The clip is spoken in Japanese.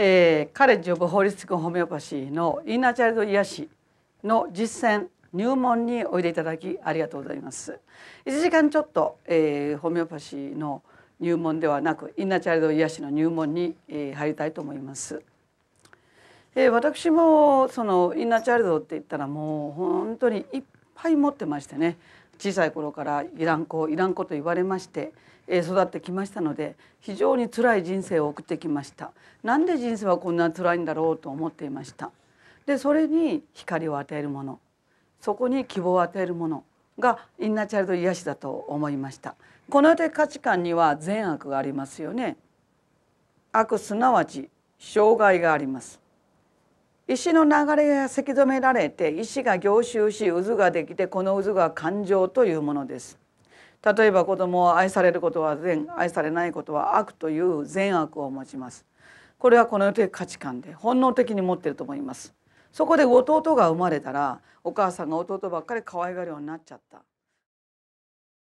えー、カレッジ・オブ・ホリスティック・ホメオパシーのインナーチャイルド癒しの実践入門においでいただきありがとうございます1時間ちょっと、えー、ホメオパシーの入門ではなくインナーチャイルド癒しの入門に、えー、入りたいと思います、えー、私もそのインナーチャイルドって言ったらもう本当にいっぱい持ってましてね小さい頃からいらん子いらん子と言われまして、え育ってきましたので非常に辛い人生を送ってきましたなんで人生はこんな辛いんだろうと思っていましたでそれに光を与えるものそこに希望を与えるものがインナーチャイルド癒しだと思いましたこの手価値観には善悪がありますよね悪すなわち障害があります石の流れがせき止められて石が凝集し渦ができてこの渦が感情というものです。例えば子供を愛されることは善愛されないことは悪という善悪を持ちます。これはこの世的価値観で本能的に持っていると思います。そこで弟が生まれたらお母さんが弟ばっかり可愛がるようになっちゃった。